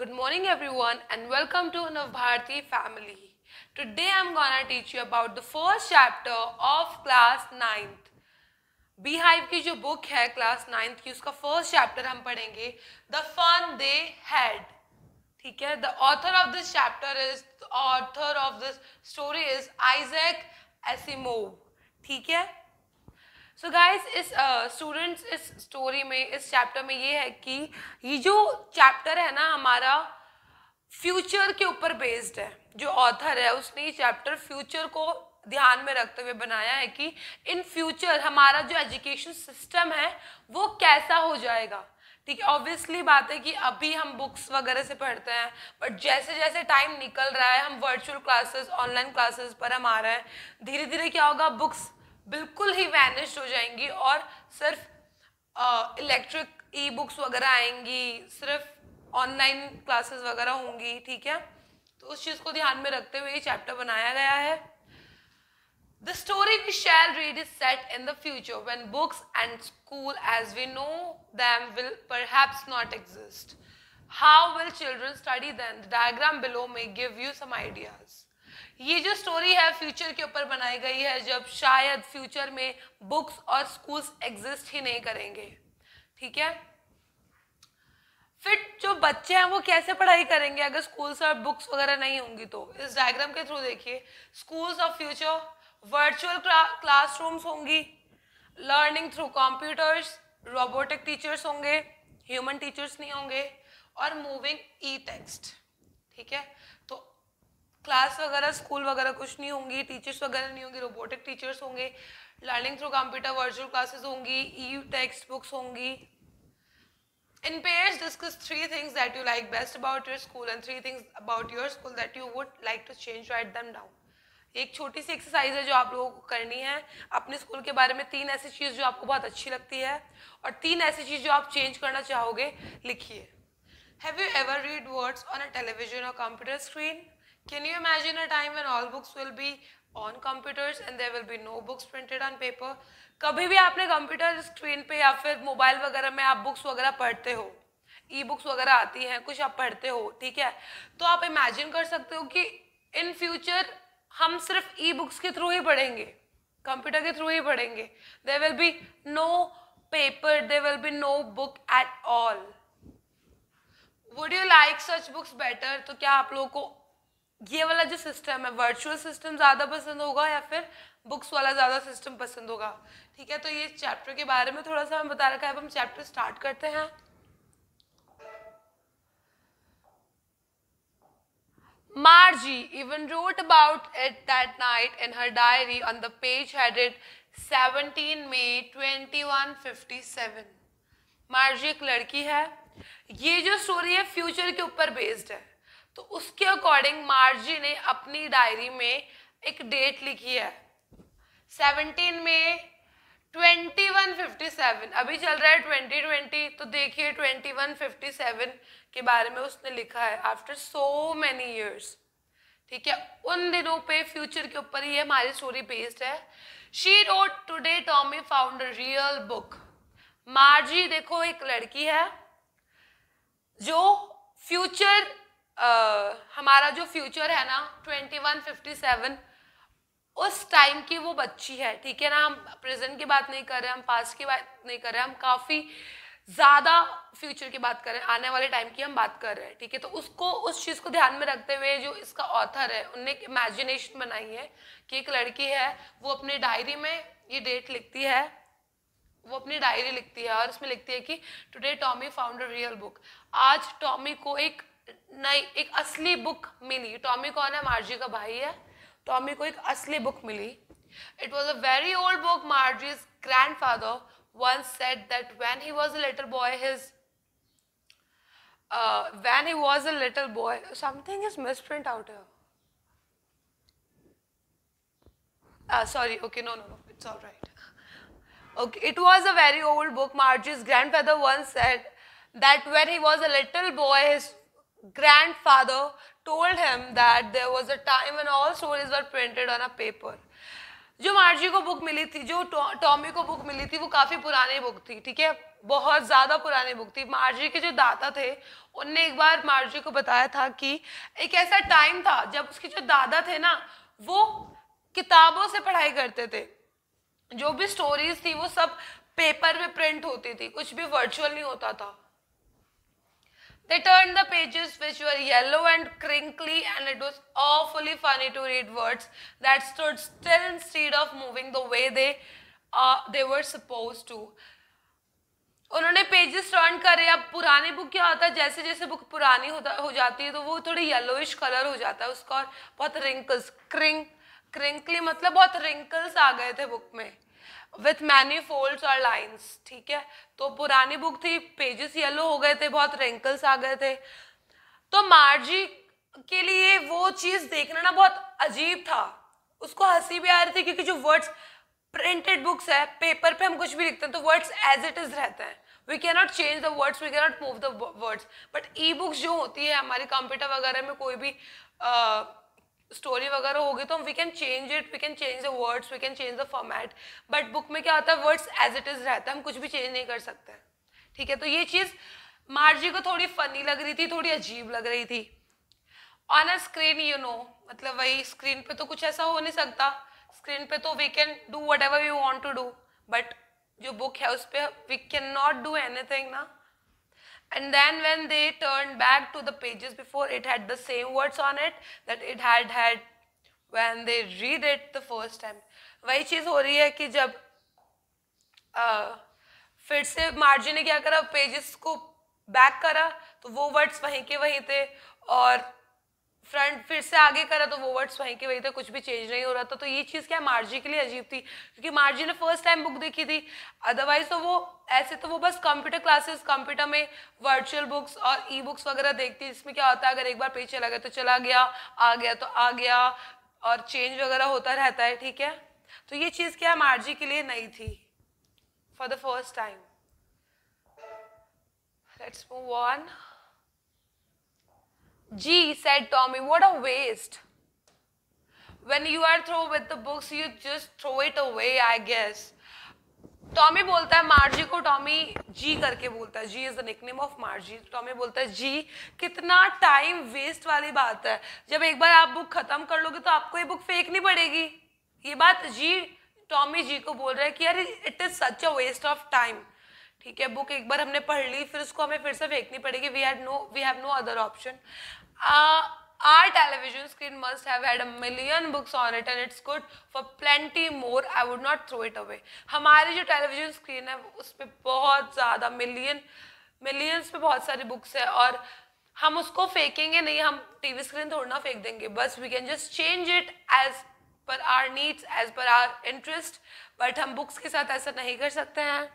Good morning everyone and welcome to Navbharti family. Today I'm gonna teach you about the first chapter of class 9th. beehive ki jo book hai class 9th ki uska first chapter hum padhenge the fun they had theek hai the author of this chapter is author of this story is isaac asimov theek hai so so guys इस students uh, इस story में इस chapter में ये है कि ये जो चैप्टर है ना हमारा फ्यूचर के ऊपर बेस्ड है जो ऑथर है उसने ये चैप्टर फ्यूचर को ध्यान में रखते हुए बनाया है कि इन फ्यूचर हमारा जो एजुकेशन सिस्टम है वो कैसा हो जाएगा ठीक है ऑब्वियसली बात है कि अभी हम बुक्स वगैरह से पढ़ते हैं बट जैसे जैसे टाइम निकल रहा है हम वर्चुअल क्लासेस ऑनलाइन क्लासेस पर हम आ रहे हैं धीरे धीरे क्या होगा बुक्स बिल्कुल ही वैनिश हो जाएंगी और सिर्फ इलेक्ट्रिक ई बुक्स वगैरह आएंगी सिर्फ ऑनलाइन क्लासेस वगैरह होंगी ठीक है तो उस चीज़ को ध्यान में रखते हुए ये चैप्टर बनाया गया है the story we shall read is set in the future when books and school as we know them will perhaps not exist how will children study then the diagram below may give you some ideas ये जो story है future के ऊपर बनाई गई है जब शायद फ्यूचर में बुक्स और स्कूल्स एग्जिस्ट ही नहीं करेंगे ठीक है फिर जो बच्चे हैं वो कैसे पढ़ाई करेंगे अगर स्कूल्स और बुक्स वगैरह नहीं होंगी तो इस डायग्राम के थ्रू देखिए schools of future virtual classrooms होंगी learning through computers robotic teachers होंगे ह्यूमन टीचर्स नहीं होंगे और मूविंग ई टेक्स्ट ठीक है क्लास वगैरह स्कूल वगैरह कुछ नहीं होंगी टीचर्स वगैरह नहीं होंगे रोबोटिक टीचर्स होंगे learning through computer virtual classes होंगी ई टेक्स्ट बुक्स होंगी in pairs discuss three things that you like best about your school and three things about your school that you would like to change write them down एक छोटी सी exercise है जो आप लोगों को करनी है अपने स्कूल के बारे में तीन ऐसी चीज़ जो आपको बहुत अच्छी लगती है और तीन ऐसी चीज़ जो आप चेंज करना चाहोगे लिखिए have you ever read words on a television और computer screen can you imagine a time when all books will be on computers and there will be no books printed on paper कभी भी आपने computer screen पे या फिर mobile वगैरह में आप बुक्स वगैरह पढ़ते हो ई बुक्स वगैरह आती हैं कुछ आप पढ़ते हो ठीक है तो आप इमेजिन कर सकते हो कि इन फ्यूचर हम सिर्फ ई बुक्स के थ्रू ही पढ़ेंगे कंप्यूटर के थ्रू ही पढ़ेंगे there will be no paper there will be no book at all would you like such books better तो क्या आप लोगों को ये वाला जो सिस्टम है वर्चुअल सिस्टम ज़्यादा पसंद होगा या फिर बुक्स वाला ज़्यादा सिस्टम पसंद होगा ठीक है तो ये चैप्टर के बारे में थोड़ा सा हमें बता रखा है अब हम चैप्टर स्टार्ट करते हैं Margie even wrote about it that night in her diary on the page headed 17 May 2157. मार्जी एक लड़की है ये जो स्टोरी है फ्यूचर के ऊपर बेस्ड है तो उसके अकॉर्डिंग मार्जी ने अपनी डायरी में एक डेट लिखी है 17 में 2157 अभी चल रहा है 2020 तो देखिए 2157 के बारे में उसने लिखा है आफ्टर सो मैनी ईयर्स ठीक है उन दिनों पे फ्यूचर के ऊपर ही हमारी स्टोरी बेस्ड है she wrote today Tommy found real book Margie देखो एक लड़की है जो फ्यूचर आ, हमारा जो फ्यूचर है ना ट्वेंटी वन फिफ्टी सेवन उस टाइम की वो बच्ची है ठीक है ना हम प्रेजेंट की बात नहीं कर रहे हम पास्ट की बात नहीं कर रहे हम काफ़ी ज़्यादा फ्यूचर की बात कर रहे हैं आने वाले टाइम की हम बात कर रहे हैं ठीक है तो उसको उस चीज़ को ध्यान में रखते हुए जो इसका ऑथर है उनने एक इमेजिनेशन बनाई है कि एक लड़की है वो अपनी डायरी में ये डेट लिखती है वो अपनी डायरी लिखती है और इसमें लिखती है कि today Tommy found a real book आज टॉमी को एक नहीं एक असली बुक मिली टॉमी कौन है मार्जी का भाई है टॉमी को एक असली बुक मिली it was a very old book Margie's grandfather once said that when he was a little boy his when he was a little boy something is misprint out sorry okay no no no it's all right okay it was a very old book Margie's grandfather once said that when he was a little boy his grandfather told him that there was a time when all stories were printed on a paper. जो मार्जी को book मिली थी जो Tommy को book मिली थी वो काफ़ी पुरानी book थी ठीक है बहुत ज़्यादा पुरानी बुक थी मार्जी के जो दादा थे उनने एक बार मार्जी को बताया था कि एक ऐसा टाइम था जब उसके जो दादा थे ना वो किताबों से पढ़ाई करते थे जो भी स्टोरीज थी वो सब पेपर में प्रिंट होती थी कुछ भी वर्चुअल नहीं होता था They turned the pages which were yellow and crinkly and it was awfully funny to read words that stood still instead of moving the way they uh, they were supposed to. उन्होंने pages turn करे अब पुरानी book क्या होता है जैसे जैसे book पुरानी होता हो जाती है तो वो थोड़ी येलोइश कलर हो जाता है उसका और बहुत रिंकल्स क्रिंक क्रिंकली मतलब बहुत रिंकल्स आ गए थे बुक में विथ मैनी फोल्ड्स और लाइन्स ठीक है तो पुरानी बुक थी पेजेस येलो हो गए थे बहुत रिंकल्स आ गए थे तो मार्जी के लिए वो चीज़ देखना ना बहुत अजीब था उसको हंसी भी आ रही थी क्योंकि जो वर्ड्स प्रिंटेड बुक्स है पेपर पे हम कुछ भी लिखते हैं तो वर्ड्स एज इट इज़ रहते हैं we can not change the words we can not move the words but e books जो होती है हमारी कंप्यूटर वगैरह में कोई भी uh, स्टोरी वगैरह होगी तो we can change it we can change the words we can change the format but book में क्या होता है वर्ड्स एज इट इज़ रहता है हम कुछ भी चेंज नहीं कर सकते ठीक है तो ये चीज़ मार्जी को थोड़ी फनी लग रही थी थोड़ी अजीब लग रही थी on a screen you know मतलब वही स्क्रीन पे तो कुछ ऐसा हो नहीं सकता स्क्रीन पे तो we can do whatever you want to do but जो बुक है उस पर we can not do anything ना and then when they turned back to the pages before it had the same words on it that it had had when they read it the first time वही चीज़ हो रही है कि जब आ, फिर से margin ने क्या करा पेजेस को बैक करा तो वो वर्ड्स वहीं के वहीं थे और फ्रंट फिर से आगे करा तो वो वर्ड्स वहीं के वहीं थे कुछ भी चेंज नहीं हो रहा था तो ये चीज़ क्या मार्जी के लिए अजीब थी क्योंकि मार्जी ने फर्स्ट टाइम बुक देखी थी अदरवाइज तो वो ऐसे तो वो बस कंप्यूटर क्लासेस कंप्यूटर में वर्चुअल बुक्स और ई बुक्स वगैरह देखती है जिसमें क्या होता है अगर एक बार पेज चला गया तो चला गया आ गया तो आ गया और चेंज वगैरह होता रहता है ठीक है तो ये चीज़ क्या मार्जी के लिए नहीं थी for the first time let's move on Gee, said Tommy, what a waste. When you are through with the books, you just throw it away, I guess. Tommy बोलता है मार्जी को टॉमी जी करके बोलता है gee is the nickname of Margie Tommy बोलता है जी कितना time waste वाली बात है जब एक बार आप बुक खत्म कर लोगे तो आपको ये बुक फेंकनी पड़ेगी ये बात जी टॉमी जी को बोल रहा है कि यार it is such a waste of time ठीक है बुक एक बार हमने पढ़ ली फिर उसको हमें फिर से फेंकनी पड़ेगी we had no we have no other option our television screen must have had a million books on it and it's good for plenty more i would not throw it हमारी जो टेलीविजन स्क्रीन है उस पर बहुत ज़्यादा million millions पे बहुत सारी बुक्स है और हम उसको फेंकेंगे नहीं हम टीवी स्क्रीन थोड़ा ना फेंक देंगे बस we can just change it as per our needs as per our interest but हम बुक्स के साथ ऐसा नहीं कर सकते हैं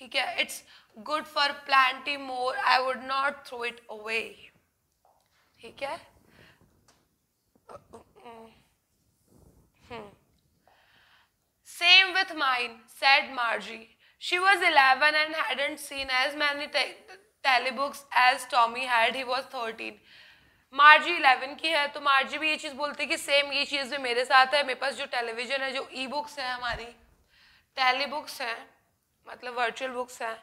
ठीक है it's good for plenty more I would not throw it away ठीक है same with mine said Margie she was eleven and hadn't seen as many telebooks as Tommy had. He was 13. Margie 11 की है तो मार्जी भी ये चीज़ बोलती है कि सेम ये चीज़ भी मेरे साथ है मेरे पास जो टेलीविज़न है जो ई बुक्स हैं हमारी टेलीबुक्स बुक्स हैं मतलब वर्चुअल बुक्स हैं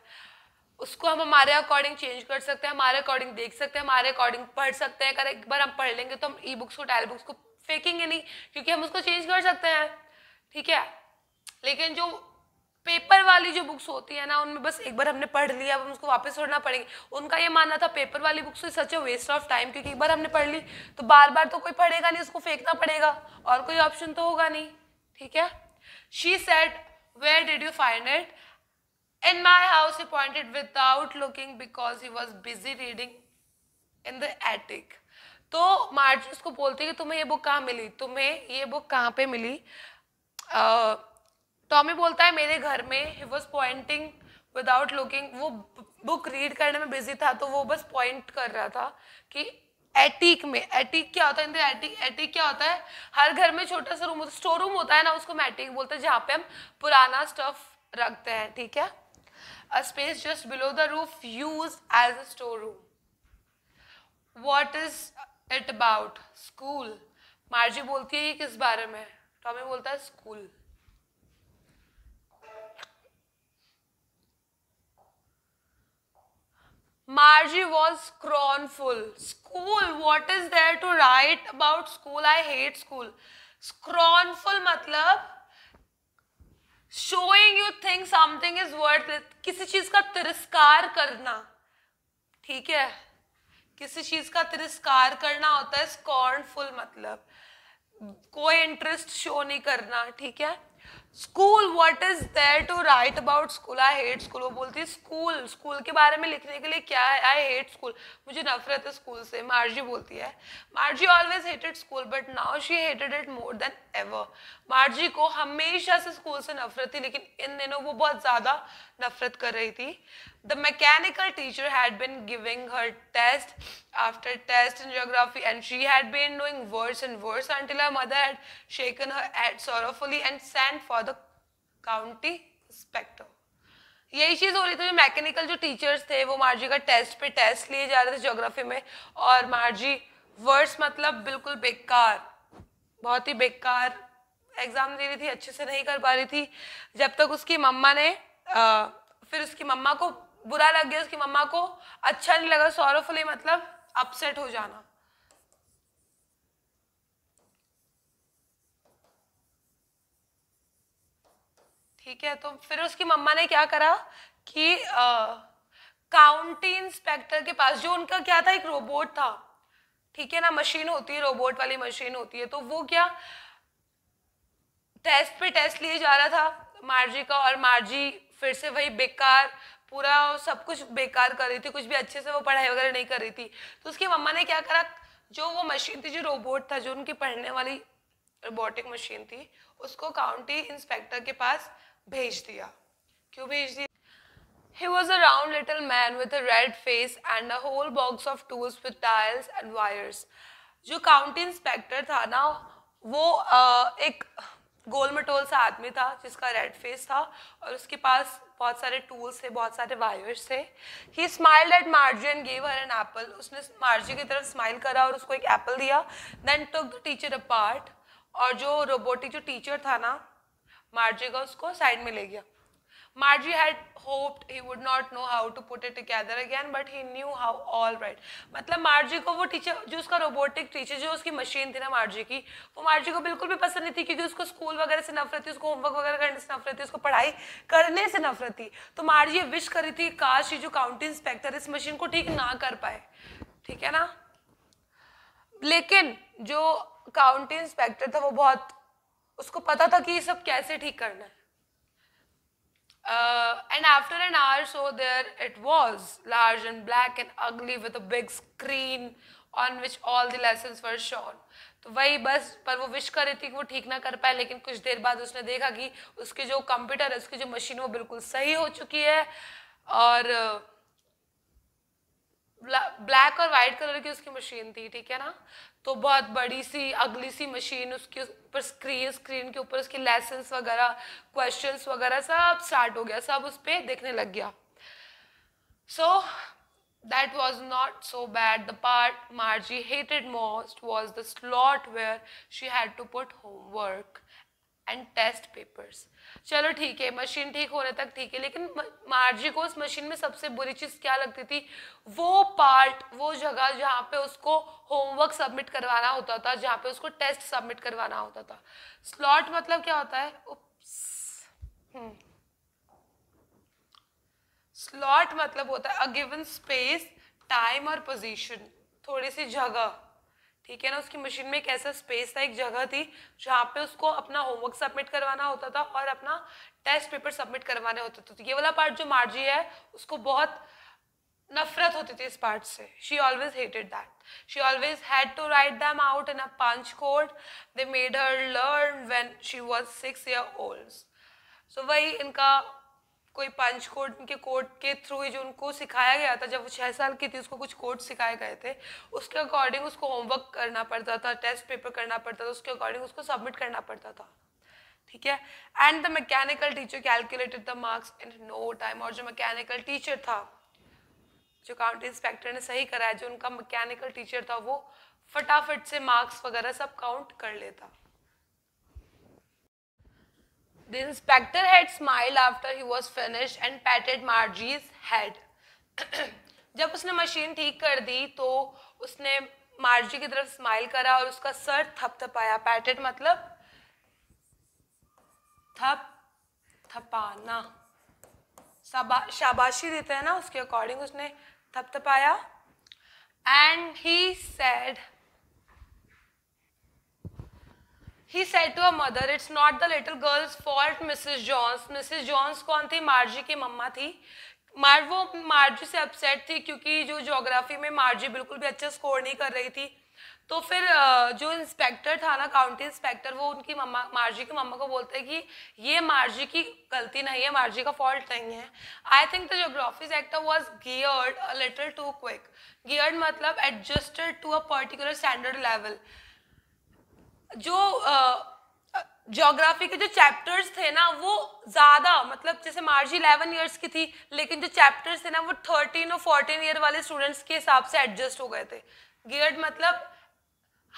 उसको हम हमारे अकॉर्डिंग चेंज कर सकते हैं हमारे अकॉर्डिंग देख सकते हैं हमारे अकॉर्डिंग पढ़ सकते हैं अगर एक बार हम पढ़ लेंगे तो हम ई बुक्स को टाइल बुक्स को फेंकेंगे नहीं क्योंकि हम उसको चेंज कर सकते हैं ठीक है लेकिन जो पेपर वाली जो बुक्स होती है ना उनमें बस एक बार हमने पढ़ लिया अब हम उसको वापस छोड़ना पड़ेंगे उनका ये मानना था पेपर वाली books is such a waste of time क्योंकि एक बार हमने पढ़ ली तो बार बार तो कोई पढ़ेगा नहीं उसको फेंकना पड़ेगा और कोई ऑप्शन तो होगा नहीं ठीक है she said where did you find it In my house, he pointed without looking because he was busy reading in the attic. तो मार्च उसको बोलती है कि तुम्हें ये बुक कहाँ मिली तुम्हें ये बुक कहाँ पे मिली टॉमी बोलता है मेरे घर में ही वॉज पॉइंटिंग विदाउट लुकिंग वो बुक रीड करने में बिजी था तो वो बस पॉइंट कर रहा था कि एटीक में एटीक क्या होता है इंद्र एटीक एटीक क्या होता है हर घर में छोटा सा रूम होता है स्टोर रूम होता है ना उसको मैं एटीक बोलते हैं जहाँ पे हम पुराना स्टफ रखते हैं ठीक है a space just below the roof used as a storeroom. What is it about? School. Marji bolti hai ये किस बारे में टॉमी बोलता है school Margie was scornful. School, what is there to write about school? I hate school. Scornful Matlab. Showing you think something is worth किसी चीज का तिरस्कार करना ठीक है किसी चीज का तिरस्कार करना होता है स्कॉर्नफुल मतलब कोई इंटरेस्ट शो नहीं करना ठीक है school what is there to write about school I hate school वो बोलती है स्कूल स्कूल के बारे में लिखने के लिए क्या है आई हेट स्कूल मुझे नफरत है स्कूल से मार्जी बोलती है Margie always hated school but now she hated it more than ever Margie को हमेशा से स्कूल से नफरत थी लेकिन इन दिनों वो बहुत ज़्यादा नफरत कर रही थी The mechanical teacher had been giving her test after test in geography and she had been doing worse and worse until her mother had shaken her head sorrowfully and sent for the county inspector. यही चीज़ हो रही थी mechanical जो teachers थे वो मार्जी का test पे test लिए जा रहे थे ज्योग्राफी में और मार्जी वर्ड्स मतलब बिल्कुल बेकार बहुत ही बेकार एग्ज़ाम दे रही थी अच्छे से नहीं कर पा रही थी जब तक उसकी मम्मा ने आ, फिर उसकी मम्मा को बुरा लग गया उसकी मम्मा को अच्छा नहीं लगा सॉरोफुली मतलब अपसेट हो जाना ठीक है तो फिर उसकी मम्मा ने क्या करा कि काउंटी इंस्पेक्टर के पास जो उनका क्या था एक रोबोट था ठीक है ना मशीन होती है रोबोट वाली मशीन होती है तो वो क्या टेस्ट पे टेस्ट लिए जा रहा था मार्जी का और मार्जी फिर से वही बेकार पूरा सब कुछ बेकार कर रही थी कुछ भी अच्छे से वो पढ़ाई वगैरह नहीं कर रही थी तो उसकी मम्मा ने क्या करा जो वो मशीन थी जो रोबोट था जो उनकी पढ़ने वाली रोबोटिक मशीन थी उसको काउंटी इंस्पेक्टर के पास भेज दिया क्यों भेज दिया He was a round little man with a red face and a whole box of tools with dials and wires. जो काउंटी इंस्पेक्टर था ना वो एक गोल मटोल सा आदमी था जिसका रेड फेस था और उसके पास बहुत सारे टूल्स थे बहुत सारे वायर्स थे he smiled at Margie and gave her an apple उसने मार्जी की तरफ स्माइल करा और उसको एक एप्पल दिया then took the teacher part और जो रोबोटिक जो टीचर था ना मार्जी का उसको साइड में ले गया Margie had hoped he would not know how to put it together again but he knew how all right मतलब मार्जी को वो टीचर जो उसका रोबोटिक टीचर जो उसकी मशीन थी ना मार्जी की वो मार्जी को बिल्कुल भी पसंद नहीं थी क्योंकि उसको स्कूल वगैरह से नफरत थी उसको होमवर्क वगैरह करने से नफरत थी उसको पढ़ाई करने से नफरत थी तो मार्जी विश करी थी काश ये जो काउंटी इंस्पेक्टर इस मशीन को ठीक ना कर पाए ठीक है ना लेकिन जो काउंटी इंस्पेक्टर था वो बहुत उसको पता था कि ये सब कैसे ठीक करना है Uh, and after an hour so there it was, large and black and ugly with a big screen on which all the lessons were shown तो वही बस पर वो विश कर रही थी कि वो ठीक ना कर पाए लेकिन कुछ देर बाद उसने देखा कि उसके जो कंप्यूटर है उसकी जो मशीन वो बिल्कुल सही हो चुकी है और ब्लैक uh, और वाइट कलर की उसकी मशीन थी ठीक है ना तो बहुत बड़ी सी अगली सी मशीन उसकी पर स्क्रीन स्क्रीन के ऊपर उसकी लेसन्स वगैरह क्वेश्चंस वगैरह सब स्टार्ट हो गया सब उस पर देखने लग गया सो that was not so bad. The part Margie hated most was the slot where she had to put homework and test papers. चलो ठीक है मशीन ठीक होने तक ठीक है लेकिन मार्जी को उस मशीन में सबसे बुरी चीज़ क्या लगती थी वो पार्ट वो जगह जहाँ पे उसको होमवर्क सबमिट करवाना होता था जहाँ पे उसको टेस्ट सबमिट करवाना होता था स्लॉट मतलब क्या होता है स्लॉट hmm. मतलब होता है अ गिवन स्पेस टाइम और पोजीशन थोड़ी सी जगह ठीक है ना उसकी मशीन में एक ऐसा स्पेस था एक जगह थी जहाँ पे उसको अपना होमवर्क सबमिट करवाना होता था और अपना टेस्ट पेपर सबमिट करवाने होते थे तो ये वाला पार्ट जो मार्जी है उसको बहुत नफरत होती थी इस पार्ट से she always hated that she always had to write them out in a punch code they made her learn when she was six year old so वही इनका कोई पंच कोड के कोर्ट के थ्रू ही जो उनको सिखाया गया था जब वो छः साल की थी उसको कुछ कोर्ट सिखाए गए थे उसके अकॉर्डिंग उसको होमवर्क करना पड़ता था टेस्ट पेपर करना पड़ता था उसके अकॉर्डिंग उसको सबमिट करना पड़ता था ठीक है and the mechanical teacher calculated the marks in no time और जो मैकेनिकल टीचर था जो काउंटी इंस्पेक्टर ने सही कराया जो उनका मैकेनिकल टीचर था वो फटाफट से मार्क्स वगैरह सब काउंट कर लेता The inspector had smiled after he was finished and patted Margie's head. jab usne machine ठीक कर दी तो उसने मार्जी की तरफ स्माइल करा और उसका सर थपथपाया पैटेड मतलब थप थपाना शाबाशी देते हैं ना उसके अकॉर्डिंग उसने थपथपाया and he said he said to a mother it's not the little girl's fault Mrs Jones Mrs Jones कौन थी मार्जी की मम्मा थी मार वो मार्जी से अपसेट थी क्योंकि जो जोग्राफी में मार्जी बिल्कुल भी अच्छा स्कोर नहीं कर रही थी तो फिर जो इंस्पेक्टर था ना काउंटी इंस्पेक्टर वो उनकी मम्मा मार्जी की मम्मा को बोलते हैं कि ये मार्जी की गलती नहीं है मार्जी का फॉल्ट नहीं है I think the geography sector was geared a little too quick geared मतलब adjusted to a particular standard level जो जोग्राफी के जो चैप्टर्स थे ना वो ज़्यादा मतलब जैसे मार्जी इलेवन ईयर्स की थी लेकिन जो चैप्टर्स थे ना वो थर्टीन और फोर्टीन ईयर वाले स्टूडेंट्स के हिसाब से एडजस्ट हो गए थे गियर्ड मतलब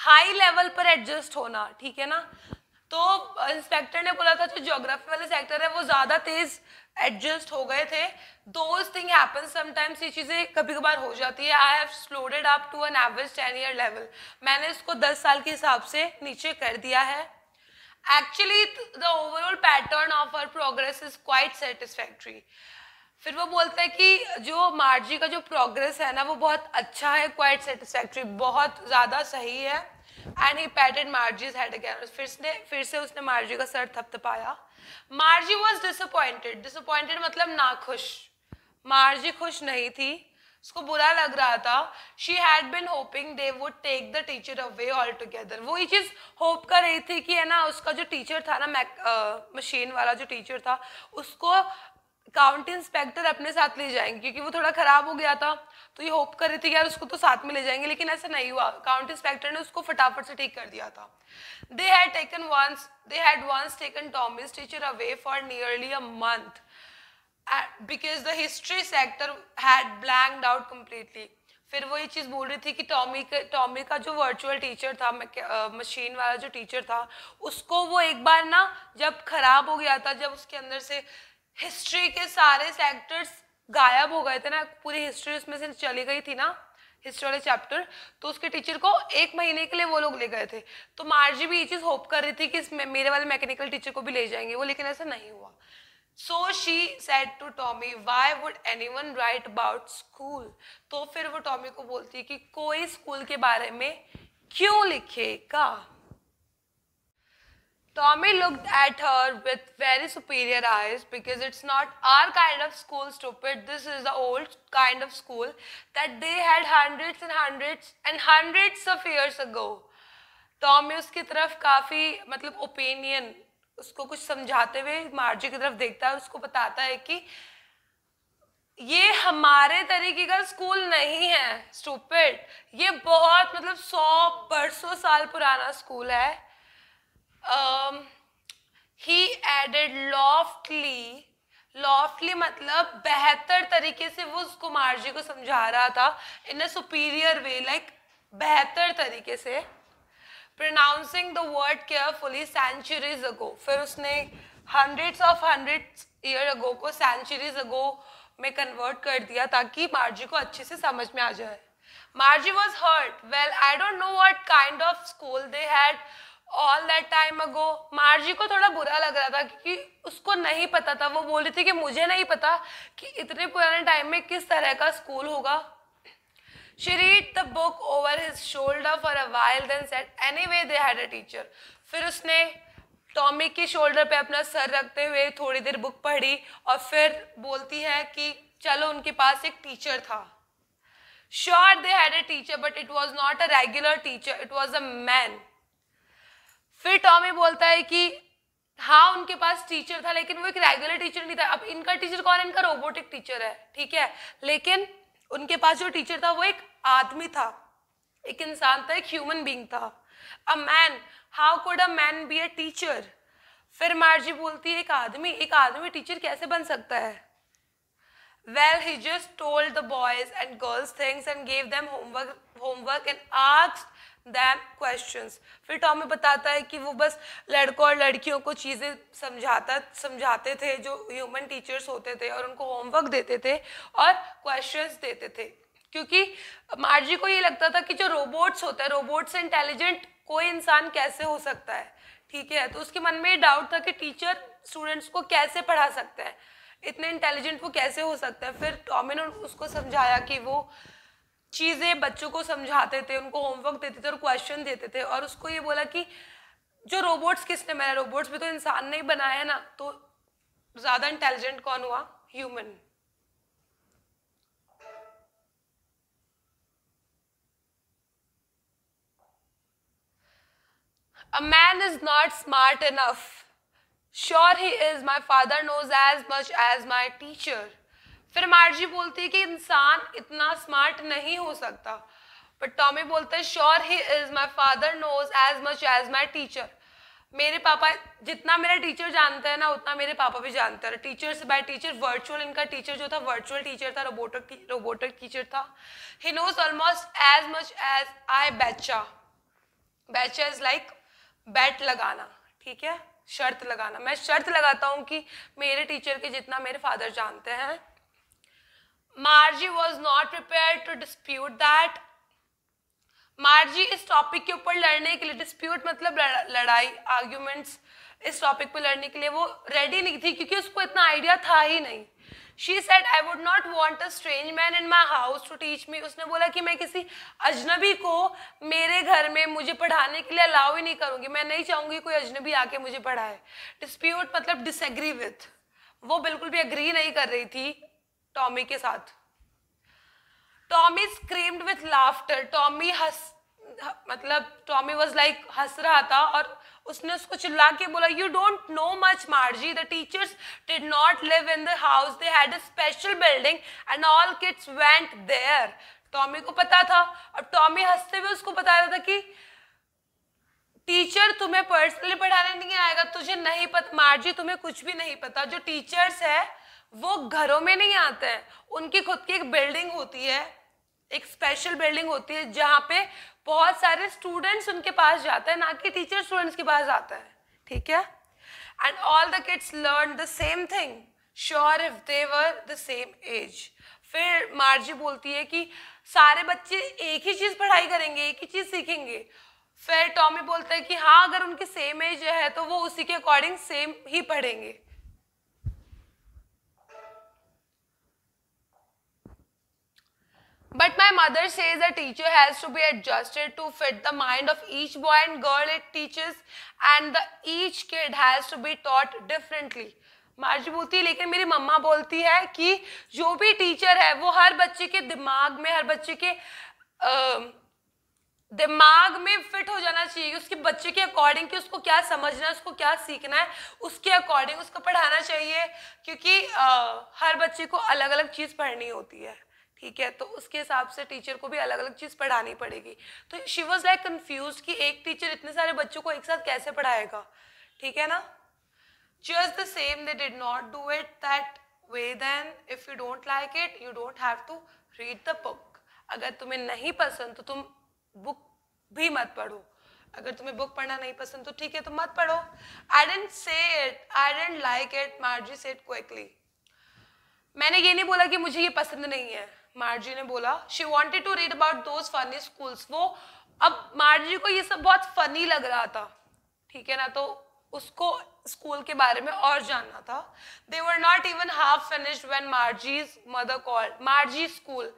हाई लेवल पर एडजस्ट होना ठीक है ना तो इंस्पेक्टर ने बोला था जो ज्योग्राफी वाले सेक्टर है वो ज़्यादा तेज़ एडजस्ट हो गए थे दोज थिंग हैपन समटाइम्स ये चीज़ें कभी कभार हो जाती है I have slowed up to an average ten year level मैंने इसको दस साल के हिसाब से नीचे कर दिया है actually the overall pattern of our progress is quite satisfactory फिर वो बोलते हैं कि जो मार्जी का जो प्रोग्रेस है ना वो बहुत अच्छा है क्वाइट सेटिस्फैक्ट्री बहुत ज़्यादा सही है and he patted Margie's head again फिर से फिर से उसने मार्जी का सर थपथपाया मार्जी वॉज डिसअपॉइंटेड डिसअपॉइंटेड मतलब ना खुश मार्जी खुश नहीं थी उसको बुरा लग रहा था she had been hoping they would take the teacher away all together वो ये चीज़ होप कर रही थी कि है ना उसका जो टीचर था ना मैक मशीन वाला जो टीचर था उसको काउंटी इंस्पेक्टर अपने साथ ले जाएंगे क्योंकि वो थोड़ा ख़राब हो गया था तो ये होप कर रही थी यार उसको तो साथ में ले जाएंगे लेकिन ऐसा नहीं हुआ काउंट इंस्पेक्टर ने उसको फटाफट से ठीक कर दिया था they had taken once they had once taken Tommy's teacher away for nearly a month because the history sector had blanked out completely फिर वो ये चीज़ बोल रही थी कि टॉमी के टॉमी का जो वर्चुअल टीचर था मशीन वाला जो टीचर था उसको वो एक बार ना जब खराब हो गया था जब उसके अंदर से हिस्ट्री के सारे सेक्टर्स गायब हो गए थे ना पूरी हिस्ट्री उसमें से चली गई थी ना हिस्ट्री वाले चैप्टर तो उसके टीचर को एक महीने के लिए वो लोग ले गए थे तो मार्जी भी ये चीज़ होप कर रही थी कि इस मेरे वाले मैकेनिकल टीचर को भी ले जाएंगे वो लेकिन ऐसा नहीं हुआ so she said to Tommy why would anyone write about school तो फिर वो टॉमी को बोलती है कि कोई स्कूल के बारे में क्यों लिखेगा Tommy looked at her with very superior eyes because it's not our kind of school, stupid. This is the old kind of school that they had hundreds and hundreds and hundreds of years ago. Tommy उसकी तरफ काफ़ी मतलब opinion उसको कुछ समझाते हुए मार्जी की तरफ देखता है उसको बताता है कि ये हमारे तरीके का स्कूल नहीं है स्टूपिड ये बहुत मतलब सौ परसों साल पुराना स्कूल है um, he added loftly लॉफ्टली मतलब बेहतर तरीके से वो उस कुमार जी को समझा रहा था इन अ सुपीरियर वे लाइक बेहतर तरीके से pronouncing the word carefully centuries ago फिर उसने hundreds of hundreds year ago को सेंचुरीज अगो में कन्वर्ट कर दिया ताकि मार्जी को अच्छे से समझ में आ जाए Margie was hurt well I don't know what kind of school they had all that time ago Margie को थोड़ा बुरा लग रहा था क्योंकि उसको नहीं पता था वो बोल रही थी कि मुझे नहीं पता कि इतने पुराने टाइम में किस तरह का स्कूल होगा She the book over his shoulder for a while then said anyway they had a teacher फिर उसने टॉमी की शोल्डर पे अपना सर रखते हुए थोड़ी देर बुक पढ़ी और फिर बोलती है कि चलो उनके पास एक टीचर था sure they had a teacher but it was not a regular teacher it was a man फिर टॉमी बोलता है कि हाँ उनके पास टीचर था लेकिन वो एक रेगुलर टीचर नहीं था अब इनका टीचर कौन है इनका रोबोटिक टीचर है ठीक है लेकिन उनके पास जो टीचर था वो एक आदमी था एक इंसान था एक ह्यूमन बींग था a man how could a man be a teacher फिर मार्जी बोलती है एक आदमी एक आदमी टीचर कैसे बन सकता है well he just told the boys and girls things and gave them homework homework and asked them question फिर टॉमी बताता है कि वो बस लड़कों और लड़कियों को चीज़ें समझाता समझाते थे जो ह्यूमन टीचर्स होते थे और उनको होमवर्क देते थे और क्वेश्चंस देते थे क्योंकि मार्जी को ये लगता था कि जो रोबोट्स होता है रोबोट्स इंटेलिजेंट कोई इंसान कैसे हो सकता है ठीक है तो उसके मन में ये डाउट था कि टीचर स्टूडेंट्स को कैसे पढ़ा सकता है इतने इंटेलिजेंट वो कैसे हो सकता है फिर टॉमिन उसको समझाया कि वो चीज़ें बच्चों को समझाते थे उनको होमवर्क देते थे और क्वेश्चन देते थे और उसको ये बोला कि जो रोबोट्स किसने बनाया रोबोट्स भी तो इंसान ने ही बनाया ना तो ज़्यादा इंटेलिजेंट कौन हुआ human A man is not smart enough. Sure he is, my father knows as much as my teacher. फिर मार्जी बोलती है कि इंसान इतना स्मार्ट नहीं हो सकता बट टॉमी बोलते हैं sure he is my father knows as much as my teacher मेरे पापा जितना मेरा टीचर जानता है ना उतना मेरे पापा भी जानते हैं टीचर से बाय टीचर वर्चुअल इनका टीचर जो था वर्चुअल टीचर था रोबोटिक रोबोटिक टीचर था he knows almost as much as I betcha betcha is like bet लगाना ठीक है शर्त लगाना मैं शर्त लगाता हूँ कि मेरे टीचर के जितना मेरे फादर जानते हैं Margie was not prepare to dispute that Margie इस टॉपिक के ऊपर लड़ने के लिए डिस्प्यूट मतलब लड़ाई आर्ग्यूमेंट्स इस टॉपिक पे लड़ने के लिए वो रेडी नहीं थी क्योंकि उसको इतना आइडिया था ही नहीं she said I would not want a strange man in my house to teach me उसने बोला कि मैं किसी अजनबी को मेरे घर में मुझे पढ़ाने के लिए अलाउ ही नहीं करूँगी मैं नहीं चाहूँगी कोई अजनबी आके मुझे पढ़ाए डिस्प्यूट मतलब डिसएग्री विथ वो बिल्कुल भी अग्री नहीं कर रही थी टॉमी के साथ Tommy screamed with laughter Tommy हस मतलब टॉमी वॉज लाइक हंस रहा था और उसने उसको चिल्ला के बोला you don't know much Margie the teachers did not live in the house they had a special building and all kids went there Tommy को पता था और टॉमी हंसते हुए उसको बता रहा था कि टीचर तुम्हें पर्सनली पढ़ाने नहीं आएगा तुझे नहीं पता मार्जी तुम्हें कुछ भी नहीं पता जो टीचर्स है वो घरों में नहीं आते हैं उनकी खुद की एक बिल्डिंग होती है एक स्पेशल बिल्डिंग होती है जहाँ पे बहुत सारे स्टूडेंट्स उनके पास जाते हैं ना कि टीचर स्टूडेंट्स के पास जाते हैं ठीक है and all the kids learn the same thing sure if they were the same age फिर मार्जी बोलती है कि सारे बच्चे एक ही चीज़ पढ़ाई करेंगे एक ही चीज़ सीखेंगे फिर टॉमी बोलता है कि हाँ अगर उनकी सेम एज है तो वो उसी के अकॉर्डिंग सेम ही पढ़ेंगे But my mother says a teacher has to be adjusted to fit the mind of each boy and girl it teaches and the each kid has to be taught differently. मजबूती लेकिन मेरी मम्मा बोलती है कि जो भी teacher है वो हर बच्चे के दिमाग में हर बच्चे के आ, दिमाग में फिट हो जाना चाहिए उसके बच्चे के अकॉर्डिंग कि उसको क्या समझना है उसको क्या सीखना है उसके अकॉर्डिंग उसको पढ़ाना चाहिए क्योंकि आ, हर बच्चे को अलग अलग चीज़ पढ़नी होती है ठीक है तो उसके हिसाब से टीचर को भी अलग अलग चीज़ पढ़ानी पड़ेगी तो शी वॉज लाइक कन्फ्यूज कि एक टीचर इतने सारे बच्चों को एक साथ कैसे पढ़ाएगा ठीक है ना just the same they did not do it that way then if you don't like it you don't have to read the book अगर तुम्हें नहीं पसंद तो तुम बुक भी मत पढ़ो अगर तुम्हें बुक पढ़ना नहीं पसंद तो ठीक है तुम तो मत पढ़ो I didn't say it I didn't like it Margie said quickly मैंने ये नहीं बोला कि मुझे ये पसंद नहीं है मार्जी ने बोला she wanted to read about those funny schools वो अब मार्जी को ये सब बहुत फनी लग रहा था ठीक है ना तो उसको स्कूल के बारे में और जानना था they were not even half finished when Margie mother call Margie school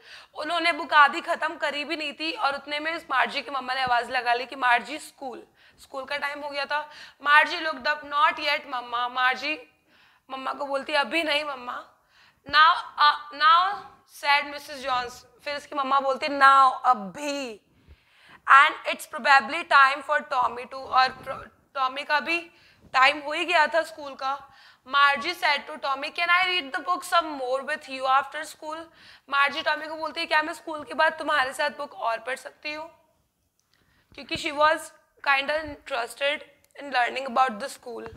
उन्होंने बुक आदि खत्म करी भी नहीं थी और उतने में मार्जी की मम्मा ने आवाज़ लगा ली कि मार्जी स्कूल स्कूल का टाइम हो गया था Margie looked up not yet mamma Margie मम्मा को बोलती अभी नहीं mamma now now uh, said Mrs Jones फिर उसकी मम्मा बोलती ना नाउ अभी and it's probably time for Tommy to और टॉमी का भी टाइम हो ही गया था स्कूल का Margie said to Tommy can I read the book some more with you after school Margie Tommy को बोलती है क्या मैं स्कूल के बाद तुम्हारे साथ बुक और पढ़ सकती हूँ क्योंकि she was kind interested in learning about the school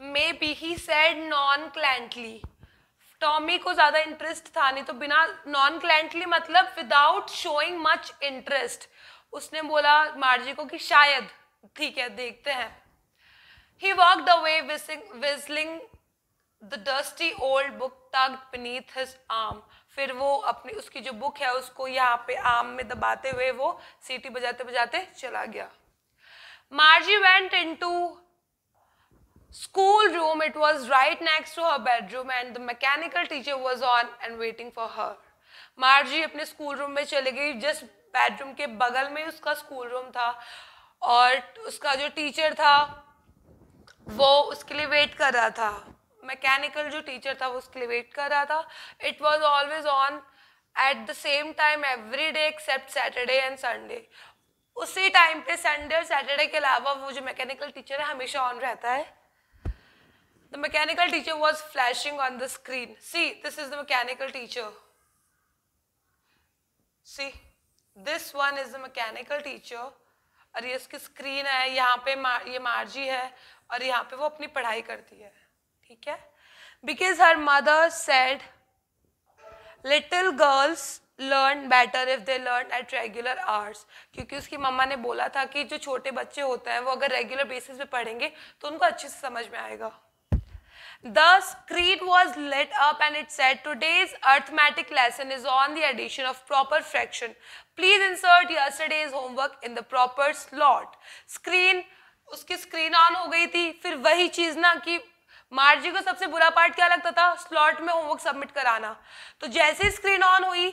maybe he said nonchalantly Tommy को ज़्यादा इंटरेस्ट था नहीं तो बिना नॉन क्लैंटली मतलब विदाउट शोइंग मच इंटरेस्ट उसने बोला मार्जी को कि शायद ठीक है देखते हैं he walk the way whistling the dusty old book tucked beneath his arm फिर वो अपनी उसकी जो बुक है उसको यहाँ पे आम में दबाते हुए वो सीटी बजाते बजाते चला गया Margie went in to school room. It was right next to her bedroom and the mechanical teacher was on and waiting for her. Margie अपने स्कूल रूम में चली गई जस्ट बेडरूम के बगल में उसका स्कूल रूम था और उसका जो टीचर था वो उसके लिए वेट कर रहा था मैकेनिकल जो टीचर था वो उसके लिए वेट कर रहा था it was always on at the same time every day except Saturday and Sunday उसी टाइम पे संडे और सैटरडे के अलावा वो जो मैकेनिकल टीचर है हमेशा ऑन रहता है The mechanical teacher was flashing on the screen. See, this is the mechanical teacher. See, this one is the mechanical teacher. और ये इसकी स्क्रीन है यहाँ पे मार, ये मार्जी है और यहाँ पे वो अपनी पढ़ाई करती है ठीक है because her mother said little girls learn better if they learn at regular hours क्योंकि उसकी मम्मा ने बोला था कि जो छोटे बच्चे होते हैं वो अगर रेगुलर बेसिस पे पढ़ेंगे तो उनको अच्छे से समझ में आएगा Thus, Creed was lit up and it said, today's arithmetic lesson is on the addition of proper fraction. Please insert yesterday's homework in the proper slot. Screen, उसकी स्क्रीन ऑन हो गई थी फिर वही चीज़ ना कि मार्जी को सबसे बुरा पार्ट क्या लगता था स्लॉट में होमवर्क सबमिट कराना तो जैसे ही स्क्रीन ऑन हुई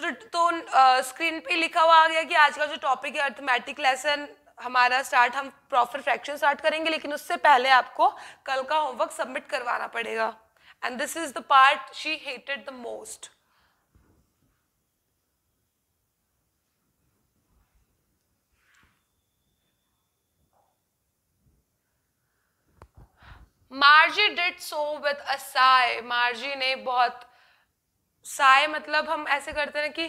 तो, तो आ, स्क्रीन पे लिखा हुआ आ गया कि आज का जो टॉपिक है अर्थमेटिक लेसन हमारा स्टार्ट हम प्रॉपर फ्रैक्शन स्टार्ट करेंगे लेकिन उससे पहले आपको कल का होमवर्क सबमिट करवाना पड़ेगा and this is the part she hated the most Margie did so with a sigh Margie ने बहुत साय मतलब हम ऐसे करते हैं कि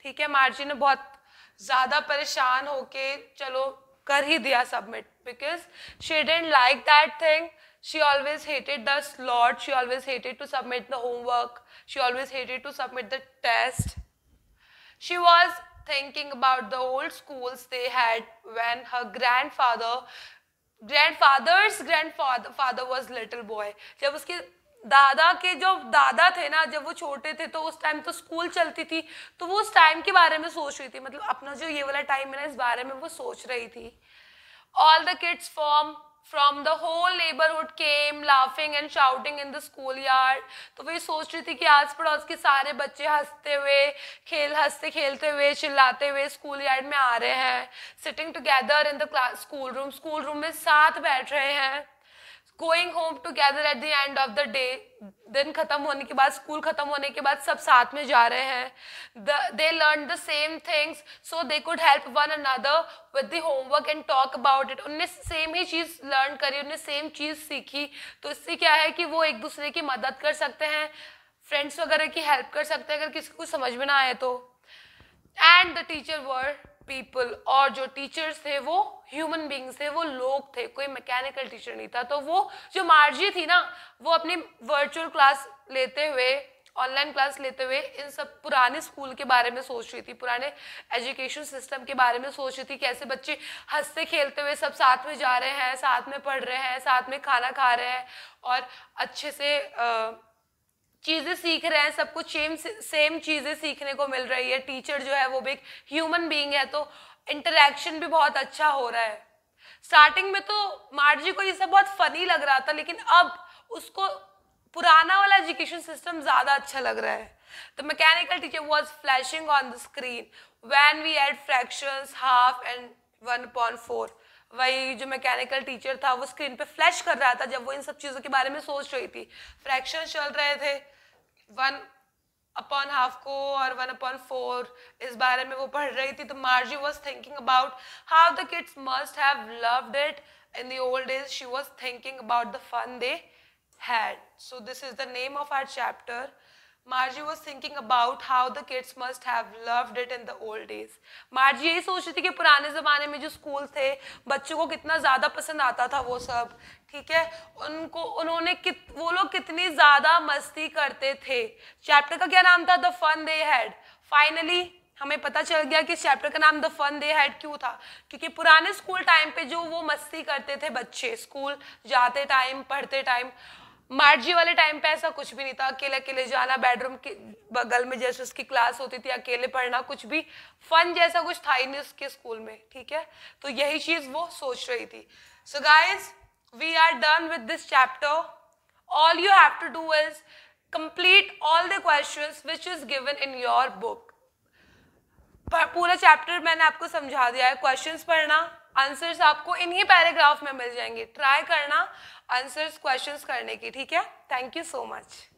ठीक है मार्जी ने बहुत ज़्यादा परेशान होके चलो कर ही दिया submit because she didn't like that thing she always hated the slot she always hated to submit the homework she always hated to submit the test she was thinking about the old schools they had when her grandfather grandfather's grandfather father was little boy जब उसके दादा के जो दादा थे ना जब वो छोटे थे तो उस टाइम तो स्कूल चलती थी तो वो उस टाइम के बारे में सोच रही थी मतलब अपना जो ये वाला टाइम है ना इस बारे में वो सोच रही थी all the kids form from the whole neighbourhood came laughing and shouting in the school yard तो वही सोच रही थी कि आस पड़ोस के सारे बच्चे हंसते हुए खेल हंसते खेलते हुए चिल्लाते हुए स्कूल यार्ड में आ रहे हैं sitting together in the class school room school room में साथ बैठ रहे हैं going home together at the end of the day दिन खत्म होने के बाद स्कूल खत्म होने के बाद सब साथ में जा रहे हैं they learn the same things so they could help one another with the homework and talk about it उनने सेम ही चीज़ लर्न करी उनने सेम चीज़ सीखी तो इससे क्या है कि वो एक दूसरे की मदद कर सकते हैं फ्रेंड्स वगैरह की हेल्प कर सकते हैं अगर किसी को समझ में ना आए तो and the teacher were people और जो टीचर्स थे वो ह्यूमन बींग्स थे वो लोग थे कोई मैकेनिकल टीचर नहीं था तो वो जो मार्जी थी ना वो अपनी वर्चुअल क्लास लेते हुए ऑनलाइन क्लास लेते हुए इन सब पुराने स्कूल के बारे में सोच रही थी पुराने एजुकेशन सिस्टम के बारे में सोच रही थी कैसे बच्चे हंसते खेलते हुए सब साथ में जा रहे हैं साथ में पढ़ रहे हैं साथ में खाना खा रहे हैं और अच्छे से आ, चीज़ें सीख रहे हैं सब कुछ सेम सेम चीज़ें सीखने को मिल रही है टीचर जो है वो भी एक ह्यूमन बींग है तो इंटरेक्शन भी बहुत अच्छा हो रहा है स्टार्टिंग में तो मार्जी को ये सब बहुत फनी लग रहा था लेकिन अब उसको पुराना वाला एजुकेशन सिस्टम ज़्यादा अच्छा लग रहा है तो mechanical teacher was flashing on the screen when we add fractions, half and one point four वही जो मैकेनिकल टीचर था वो स्क्रीन पे फ्लैश कर रहा था जब वो इन सब चीज़ों के बारे में सोच रही थी फ्रैक्शन चल रहे थे वन अपॉन हाफ को और वन अपॉन फोर इस बारे में वो पढ़ रही थी तो Margie was thinking about how the kids must have loved it in the old age she was thinking about the fun they had so this is the name of our chapter Margie was thinking about how the kids must have loved it in the old days Margie यही सोच रही थी कि पुराने ज़माने में जो school थे बच्चों को कितना ज़्यादा पसंद आता था वो सब ठीक है उनको उन्होंने कित वो लोग कितनी ज़्यादा मस्ती करते थे चैप्टर का क्या नाम था the fun they had finally हमें पता चल गया कि चैप्टर का नाम द फन दे हैड क्यों था क्योंकि पुराने स्कूल टाइम पे जो वो मस्ती करते थे बच्चे स्कूल जाते टाइम पढ़ते टाइम मार्जी वाले टाइम पे ऐसा कुछ भी नहीं था अकेले अकेले जाना बेडरूम के बगल में जैसे उसकी क्लास होती थी अकेले पढ़ना कुछ भी फन जैसा कुछ था ही नहीं उसके स्कूल में ठीक है तो यही चीज वो सोच रही थी so guys we are done with this chapter all you have to do is complete all the question which is given in your book पूरा चैप्टर मैंने आपको समझा दिया है क्वेश्चन पढ़ना आंसर्स आपको इन्हीं पैराग्राफ में मिल जाएंगे ट्राई करना आंसर्स क्वेश्चंस करने की ठीक है थैंक यू सो मच